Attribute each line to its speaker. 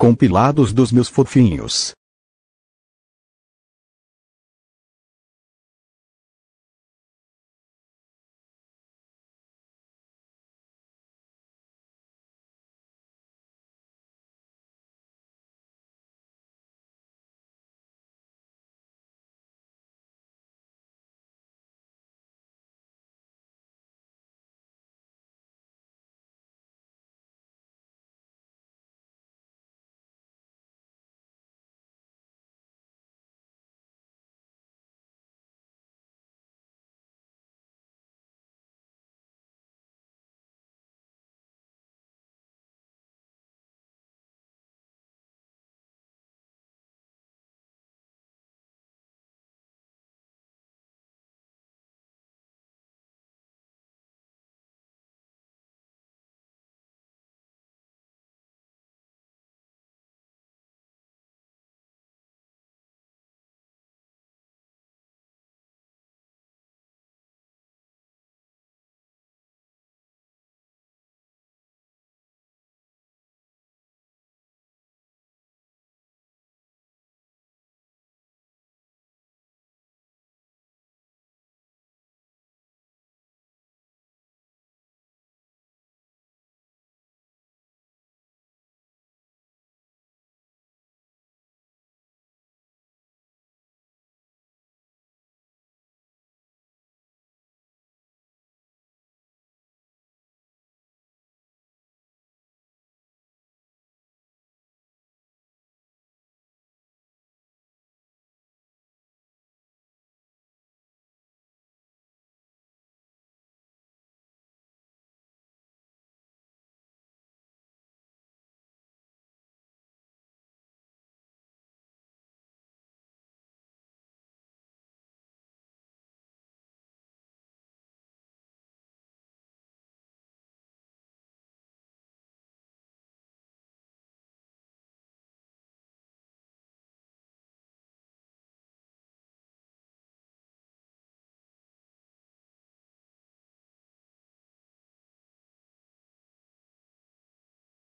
Speaker 1: Compilados dos meus fofinhos.